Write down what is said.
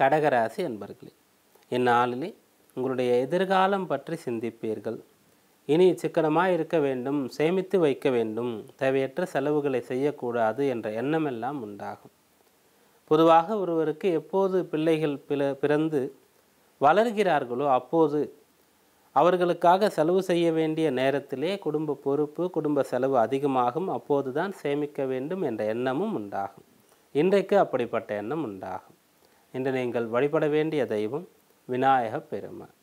கடகராசி அன்பர்களே இந்நாளிலே உங்களுடைய எதிர்காலம் பற்றி சிந்திப்பீர்கள் இனி சிக்கனமாக இருக்க வேண்டும் சேமித்து வைக்க வேண்டும் தேவையற்ற செலவுகளை செய்யக்கூடாது என்ற எண்ணமெல்லாம் உண்டாகும் பொதுவாக ஒருவருக்கு எப்போது பிள்ளைகள் பிறந்து வளர்கிறார்களோ அப்போது அவர்களுக்காக செலவு செய்ய வேண்டிய நேரத்திலே குடும்ப பொறுப்பு குடும்ப செலவு அதிகமாகும் அப்போது தான் சேமிக்க வேண்டும் என்ற எண்ணமும் உண்டாகும் இன்றைக்கு அப்படிப்பட்ட எண்ணம் உண்டாகும் என்று நீங்கள் வழிபட வேண்டிய தெய்வம் விநாயகப் பெருமாள்